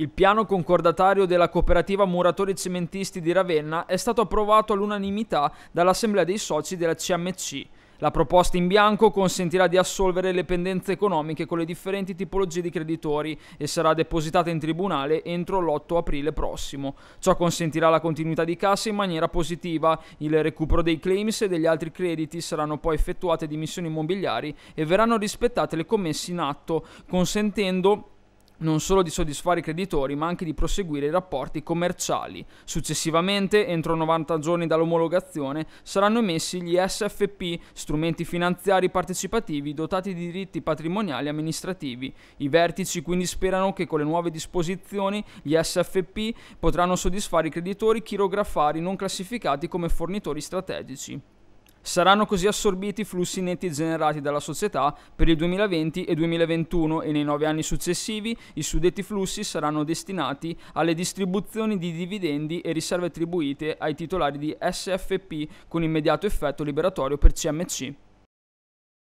Il piano concordatario della cooperativa Muratori Cementisti di Ravenna è stato approvato all'unanimità dall'Assemblea dei soci della CMC. La proposta in bianco consentirà di assolvere le pendenze economiche con le differenti tipologie di creditori e sarà depositata in tribunale entro l'8 aprile prossimo. Ciò consentirà la continuità di cassa in maniera positiva. Il recupero dei claims e degli altri crediti saranno poi effettuate dimissioni immobiliari e verranno rispettate le commesse in atto, consentendo non solo di soddisfare i creditori ma anche di proseguire i rapporti commerciali. Successivamente, entro 90 giorni dall'omologazione, saranno emessi gli SFP, strumenti finanziari partecipativi dotati di diritti patrimoniali e amministrativi. I vertici quindi sperano che con le nuove disposizioni gli SFP potranno soddisfare i creditori chirografari non classificati come fornitori strategici. Saranno così assorbiti i flussi netti generati dalla società per il 2020 e 2021 e nei nove anni successivi i suddetti flussi saranno destinati alle distribuzioni di dividendi e riserve attribuite ai titolari di SFP con immediato effetto liberatorio per CMC.